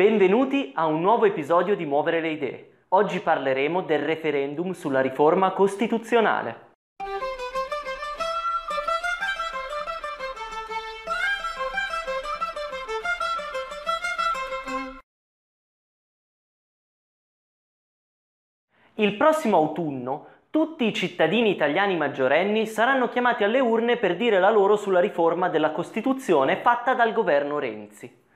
Benvenuti a un nuovo episodio di Muovere le Idee. Oggi parleremo del referendum sulla riforma costituzionale. Il prossimo autunno tutti i cittadini italiani maggiorenni saranno chiamati alle urne per dire la loro sulla riforma della Costituzione fatta dal governo Renzi.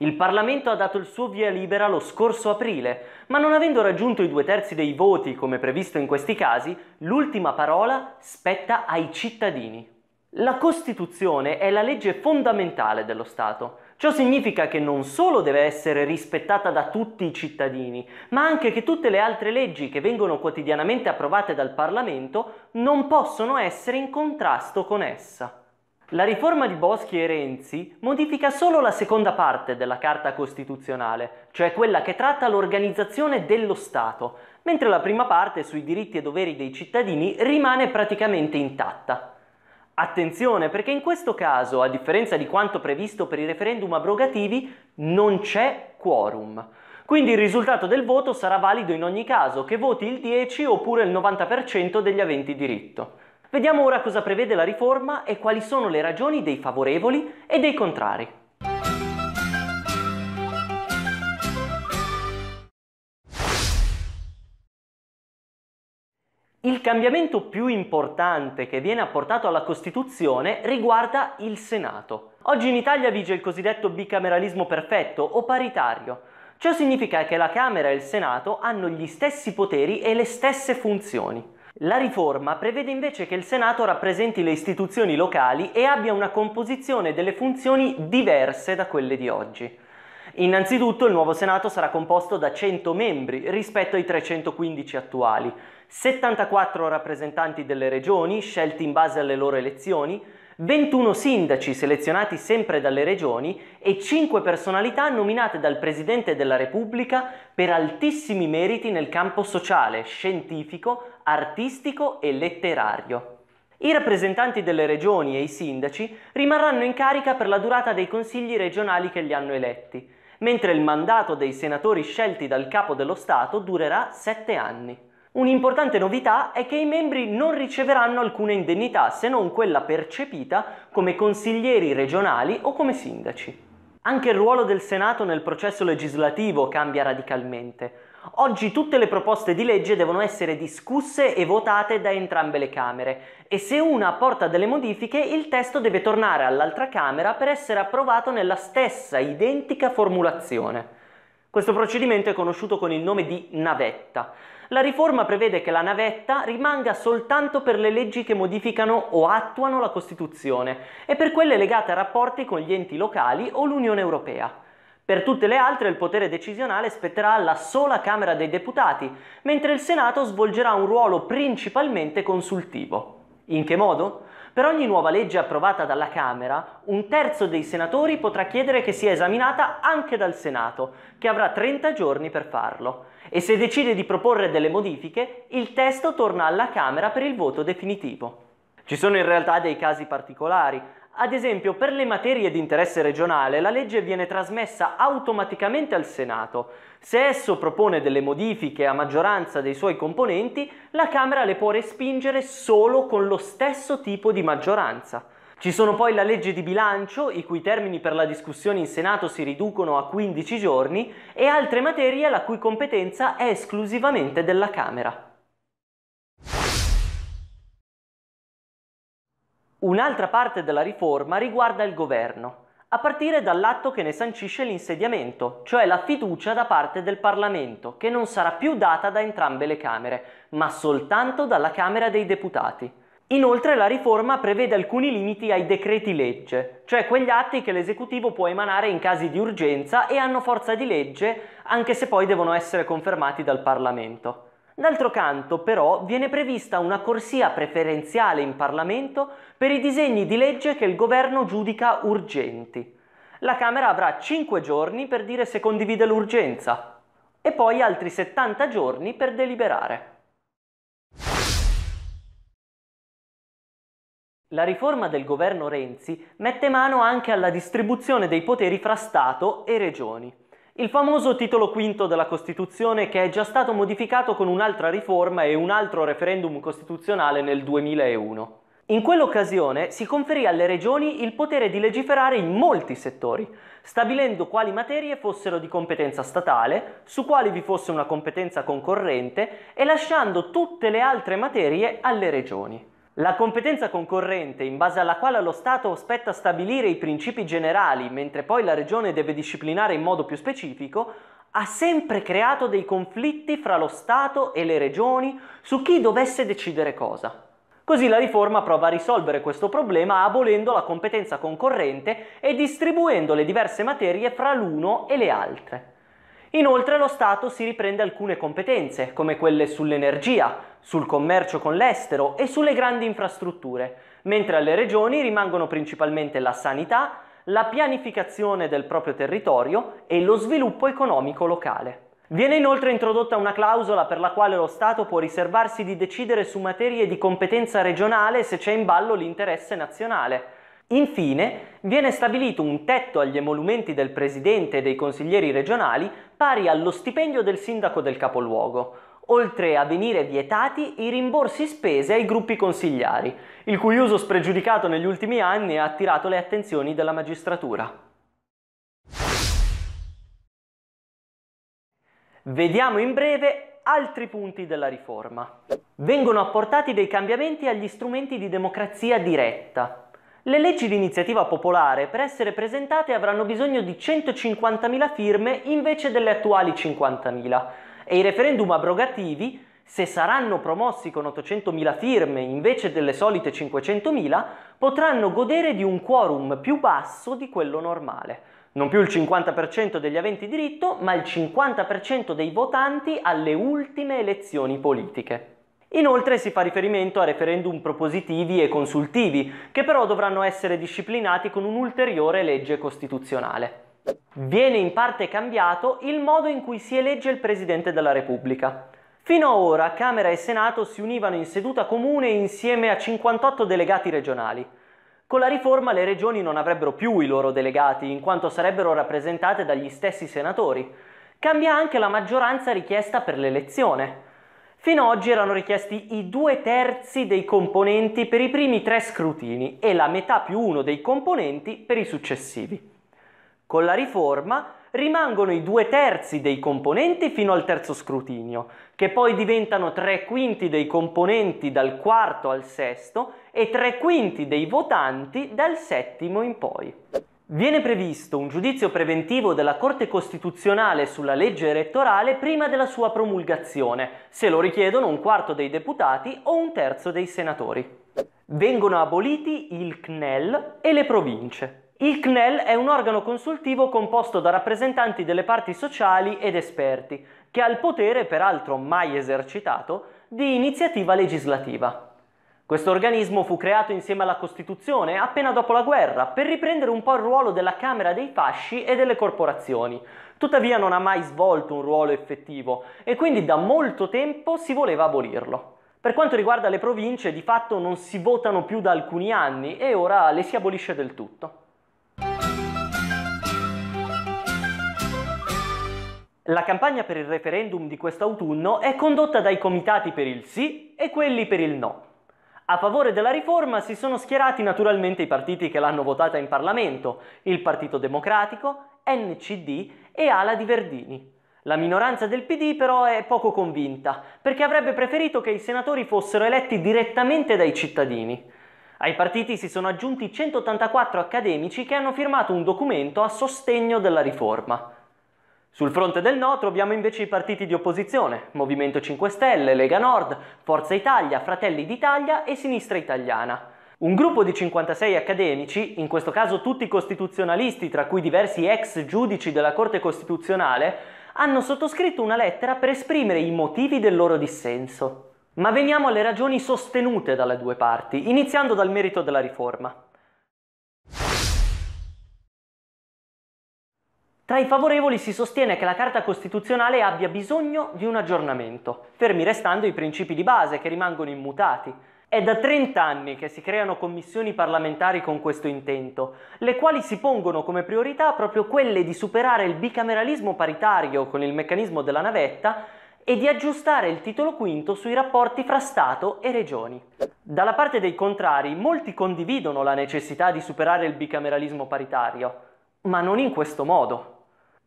Il Parlamento ha dato il suo via libera lo scorso aprile, ma non avendo raggiunto i due terzi dei voti come previsto in questi casi, l'ultima parola spetta ai cittadini. La Costituzione è la legge fondamentale dello Stato. Ciò significa che non solo deve essere rispettata da tutti i cittadini, ma anche che tutte le altre leggi che vengono quotidianamente approvate dal Parlamento non possono essere in contrasto con essa. La riforma di Boschi e Renzi modifica solo la seconda parte della Carta Costituzionale, cioè quella che tratta l'organizzazione dello Stato, mentre la prima parte sui diritti e doveri dei cittadini rimane praticamente intatta. Attenzione perché in questo caso, a differenza di quanto previsto per i referendum abrogativi, non c'è quorum. Quindi il risultato del voto sarà valido in ogni caso, che voti il 10 oppure il 90% degli aventi diritto. Vediamo ora cosa prevede la riforma e quali sono le ragioni dei favorevoli e dei contrari. Il cambiamento più importante che viene apportato alla Costituzione riguarda il Senato. Oggi in Italia vige il cosiddetto bicameralismo perfetto o paritario. Ciò significa che la Camera e il Senato hanno gli stessi poteri e le stesse funzioni. La riforma prevede invece che il Senato rappresenti le istituzioni locali e abbia una composizione delle funzioni diverse da quelle di oggi. Innanzitutto il nuovo Senato sarà composto da 100 membri rispetto ai 315 attuali, 74 rappresentanti delle regioni scelti in base alle loro elezioni, 21 sindaci selezionati sempre dalle regioni e 5 personalità nominate dal Presidente della Repubblica per altissimi meriti nel campo sociale, scientifico, artistico e letterario. I rappresentanti delle regioni e i sindaci rimarranno in carica per la durata dei consigli regionali che li hanno eletti, mentre il mandato dei senatori scelti dal capo dello Stato durerà 7 anni. Un'importante novità è che i membri non riceveranno alcuna indennità se non quella percepita come consiglieri regionali o come sindaci. Anche il ruolo del Senato nel processo legislativo cambia radicalmente. Oggi tutte le proposte di legge devono essere discusse e votate da entrambe le Camere e se una apporta delle modifiche il testo deve tornare all'altra Camera per essere approvato nella stessa identica formulazione. Questo procedimento è conosciuto con il nome di navetta. La riforma prevede che la navetta rimanga soltanto per le leggi che modificano o attuano la Costituzione e per quelle legate a rapporti con gli enti locali o l'Unione Europea. Per tutte le altre il potere decisionale spetterà alla sola Camera dei Deputati, mentre il Senato svolgerà un ruolo principalmente consultivo. In che modo? Per ogni nuova legge approvata dalla Camera, un terzo dei senatori potrà chiedere che sia esaminata anche dal Senato, che avrà 30 giorni per farlo e se decide di proporre delle modifiche, il testo torna alla Camera per il voto definitivo. Ci sono in realtà dei casi particolari. Ad esempio, per le materie di interesse regionale la legge viene trasmessa automaticamente al Senato. Se esso propone delle modifiche a maggioranza dei suoi componenti, la Camera le può respingere solo con lo stesso tipo di maggioranza. Ci sono poi la legge di bilancio, i cui termini per la discussione in Senato si riducono a 15 giorni, e altre materie la cui competenza è esclusivamente della Camera. Un'altra parte della riforma riguarda il governo, a partire dall'atto che ne sancisce l'insediamento, cioè la fiducia da parte del Parlamento, che non sarà più data da entrambe le Camere, ma soltanto dalla Camera dei Deputati. Inoltre la riforma prevede alcuni limiti ai decreti legge, cioè quegli atti che l'esecutivo può emanare in casi di urgenza e hanno forza di legge, anche se poi devono essere confermati dal Parlamento. D'altro canto, però, viene prevista una corsia preferenziale in Parlamento per i disegni di legge che il governo giudica urgenti. La Camera avrà 5 giorni per dire se condivide l'urgenza e poi altri 70 giorni per deliberare. La riforma del governo Renzi mette mano anche alla distribuzione dei poteri fra Stato e Regioni. Il famoso titolo V della Costituzione che è già stato modificato con un'altra riforma e un altro referendum costituzionale nel 2001. In quell'occasione si conferì alle regioni il potere di legiferare in molti settori, stabilendo quali materie fossero di competenza statale, su quali vi fosse una competenza concorrente e lasciando tutte le altre materie alle regioni. La competenza concorrente in base alla quale allo Stato spetta stabilire i principi generali, mentre poi la Regione deve disciplinare in modo più specifico, ha sempre creato dei conflitti fra lo Stato e le Regioni su chi dovesse decidere cosa. Così la riforma prova a risolvere questo problema abolendo la competenza concorrente e distribuendo le diverse materie fra l'uno e le altre. Inoltre lo Stato si riprende alcune competenze, come quelle sull'energia, sul commercio con l'estero e sulle grandi infrastrutture, mentre alle regioni rimangono principalmente la sanità, la pianificazione del proprio territorio e lo sviluppo economico locale. Viene inoltre introdotta una clausola per la quale lo Stato può riservarsi di decidere su materie di competenza regionale se c'è in ballo l'interesse nazionale, Infine, viene stabilito un tetto agli emolumenti del presidente e dei consiglieri regionali pari allo stipendio del sindaco del capoluogo, oltre a venire vietati i rimborsi spese ai gruppi consigliari, il cui uso spregiudicato negli ultimi anni ha attirato le attenzioni della magistratura. Vediamo in breve altri punti della riforma. Vengono apportati dei cambiamenti agli strumenti di democrazia diretta, le leggi di iniziativa popolare per essere presentate avranno bisogno di 150.000 firme invece delle attuali 50.000 e i referendum abrogativi, se saranno promossi con 800.000 firme invece delle solite 500.000, potranno godere di un quorum più basso di quello normale. Non più il 50% degli aventi diritto, ma il 50% dei votanti alle ultime elezioni politiche. Inoltre si fa riferimento a referendum propositivi e consultivi, che però dovranno essere disciplinati con un'ulteriore legge costituzionale. Viene in parte cambiato il modo in cui si elegge il Presidente della Repubblica. Fino ad ora Camera e Senato si univano in seduta comune insieme a 58 delegati regionali. Con la riforma le regioni non avrebbero più i loro delegati, in quanto sarebbero rappresentate dagli stessi senatori. Cambia anche la maggioranza richiesta per l'elezione. Fino ad oggi erano richiesti i due terzi dei componenti per i primi tre scrutini e la metà più uno dei componenti per i successivi. Con la riforma rimangono i due terzi dei componenti fino al terzo scrutinio, che poi diventano tre quinti dei componenti dal quarto al sesto e tre quinti dei votanti dal settimo in poi. Viene previsto un giudizio preventivo della Corte Costituzionale sulla legge elettorale prima della sua promulgazione, se lo richiedono un quarto dei deputati o un terzo dei senatori. Vengono aboliti il CNEL e le province. Il CNEL è un organo consultivo composto da rappresentanti delle parti sociali ed esperti, che ha il potere, peraltro mai esercitato, di iniziativa legislativa. Questo organismo fu creato insieme alla Costituzione appena dopo la guerra per riprendere un po' il ruolo della Camera dei Fasci e delle corporazioni. Tuttavia non ha mai svolto un ruolo effettivo e quindi da molto tempo si voleva abolirlo. Per quanto riguarda le province, di fatto non si votano più da alcuni anni e ora le si abolisce del tutto. La campagna per il referendum di quest'autunno è condotta dai comitati per il sì e quelli per il no. A favore della riforma si sono schierati naturalmente i partiti che l'hanno votata in Parlamento, il Partito Democratico, NCD e Ala di Verdini. La minoranza del PD però è poco convinta, perché avrebbe preferito che i senatori fossero eletti direttamente dai cittadini. Ai partiti si sono aggiunti 184 accademici che hanno firmato un documento a sostegno della riforma. Sul fronte del no troviamo invece i partiti di opposizione, Movimento 5 Stelle, Lega Nord, Forza Italia, Fratelli d'Italia e Sinistra Italiana. Un gruppo di 56 accademici, in questo caso tutti costituzionalisti, tra cui diversi ex giudici della Corte Costituzionale, hanno sottoscritto una lettera per esprimere i motivi del loro dissenso. Ma veniamo alle ragioni sostenute dalle due parti, iniziando dal merito della riforma. Tra i favorevoli si sostiene che la Carta Costituzionale abbia bisogno di un aggiornamento, fermi restando i principi di base che rimangono immutati. È da 30 anni che si creano commissioni parlamentari con questo intento, le quali si pongono come priorità proprio quelle di superare il bicameralismo paritario con il meccanismo della navetta e di aggiustare il titolo quinto sui rapporti fra Stato e Regioni. Dalla parte dei contrari, molti condividono la necessità di superare il bicameralismo paritario, ma non in questo modo.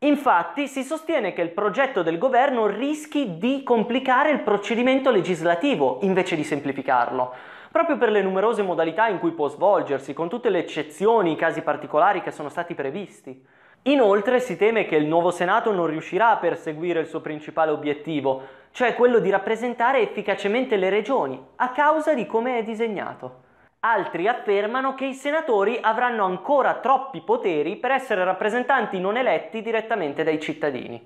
Infatti si sostiene che il progetto del governo rischi di complicare il procedimento legislativo invece di semplificarlo, proprio per le numerose modalità in cui può svolgersi, con tutte le eccezioni, i casi particolari che sono stati previsti. Inoltre si teme che il nuovo Senato non riuscirà a perseguire il suo principale obiettivo, cioè quello di rappresentare efficacemente le regioni, a causa di come è disegnato. Altri affermano che i senatori avranno ancora troppi poteri per essere rappresentanti non eletti direttamente dai cittadini.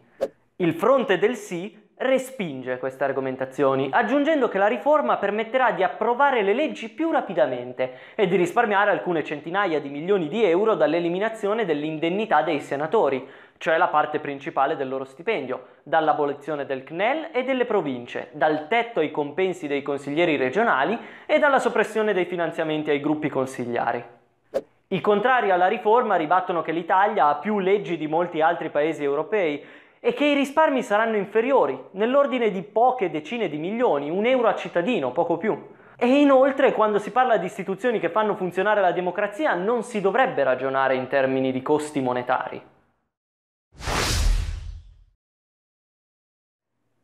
Il fronte del sì respinge queste argomentazioni, aggiungendo che la riforma permetterà di approvare le leggi più rapidamente e di risparmiare alcune centinaia di milioni di euro dall'eliminazione dell'indennità dei senatori, cioè la parte principale del loro stipendio, dall'abolizione del CNEL e delle province, dal tetto ai compensi dei consiglieri regionali e dalla soppressione dei finanziamenti ai gruppi consigliari. I contrari alla riforma ribattono che l'Italia ha più leggi di molti altri paesi europei e che i risparmi saranno inferiori, nell'ordine di poche decine di milioni, un euro a cittadino, poco più. E inoltre, quando si parla di istituzioni che fanno funzionare la democrazia, non si dovrebbe ragionare in termini di costi monetari.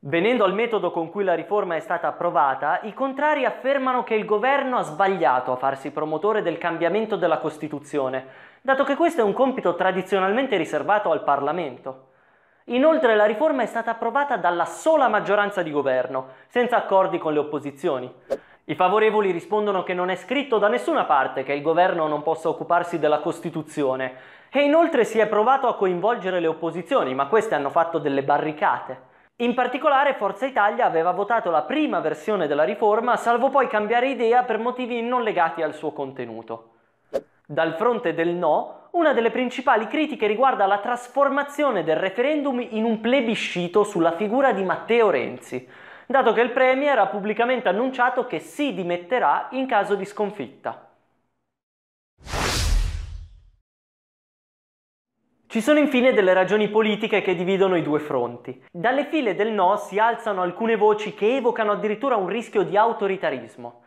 Venendo al metodo con cui la riforma è stata approvata, i contrari affermano che il governo ha sbagliato a farsi promotore del cambiamento della Costituzione, dato che questo è un compito tradizionalmente riservato al Parlamento. Inoltre la riforma è stata approvata dalla sola maggioranza di governo, senza accordi con le opposizioni. I favorevoli rispondono che non è scritto da nessuna parte che il governo non possa occuparsi della Costituzione e inoltre si è provato a coinvolgere le opposizioni, ma queste hanno fatto delle barricate. In particolare Forza Italia aveva votato la prima versione della riforma, salvo poi cambiare idea per motivi non legati al suo contenuto. Dal fronte del no, una delle principali critiche riguarda la trasformazione del referendum in un plebiscito sulla figura di Matteo Renzi, dato che il Premier ha pubblicamente annunciato che si dimetterà in caso di sconfitta. Ci sono infine delle ragioni politiche che dividono i due fronti. Dalle file del no si alzano alcune voci che evocano addirittura un rischio di autoritarismo.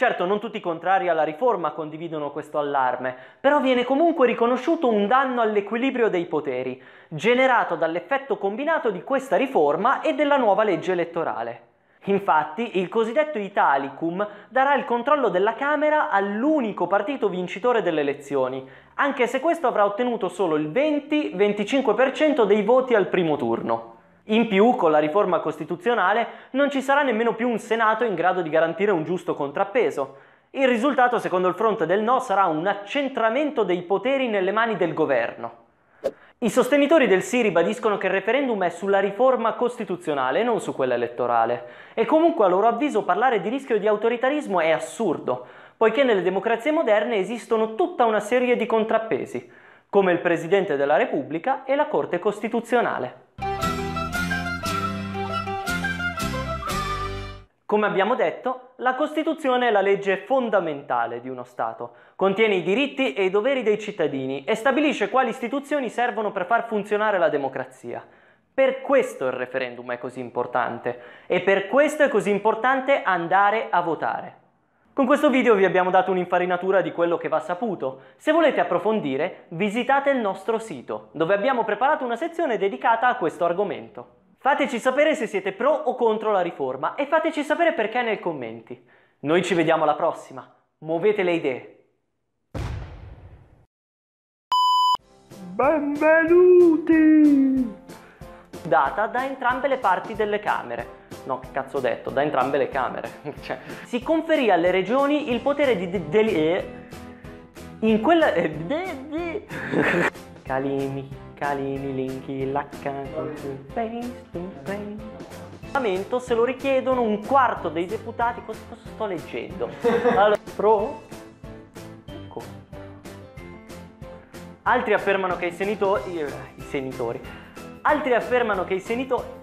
Certo, non tutti i contrari alla riforma condividono questo allarme, però viene comunque riconosciuto un danno all'equilibrio dei poteri, generato dall'effetto combinato di questa riforma e della nuova legge elettorale. Infatti, il cosiddetto Italicum darà il controllo della Camera all'unico partito vincitore delle elezioni, anche se questo avrà ottenuto solo il 20-25% dei voti al primo turno. In più, con la riforma costituzionale non ci sarà nemmeno più un Senato in grado di garantire un giusto contrappeso. Il risultato, secondo il fronte del no, sarà un accentramento dei poteri nelle mani del governo. I sostenitori del sì ribadiscono che il referendum è sulla riforma costituzionale, non su quella elettorale. E comunque, a loro avviso, parlare di rischio di autoritarismo è assurdo, poiché nelle democrazie moderne esistono tutta una serie di contrappesi, come il Presidente della Repubblica e la Corte Costituzionale. Come abbiamo detto, la Costituzione è la legge fondamentale di uno Stato, contiene i diritti e i doveri dei cittadini e stabilisce quali istituzioni servono per far funzionare la democrazia. Per questo il referendum è così importante e per questo è così importante andare a votare. Con questo video vi abbiamo dato un'infarinatura di quello che va saputo. Se volete approfondire, visitate il nostro sito, dove abbiamo preparato una sezione dedicata a questo argomento. Fateci sapere se siete pro o contro la riforma e fateci sapere perché nei commenti. Noi ci vediamo alla prossima. Muovete le idee. Benvenuti! Data da entrambe le parti delle Camere. No, che cazzo ho detto? Da entrambe le Camere. cioè, si conferì alle regioni il potere di... De, de, de eh, in quella... Eh, de, de. Calimi. Calini, Linky, Lacca, Parlamento se lo richiedono un quarto dei deputati, cosa, cosa sto leggendo? Allora, pro? Ecco. Altri affermano che i senatori... I senatori. Altri affermano che i senatori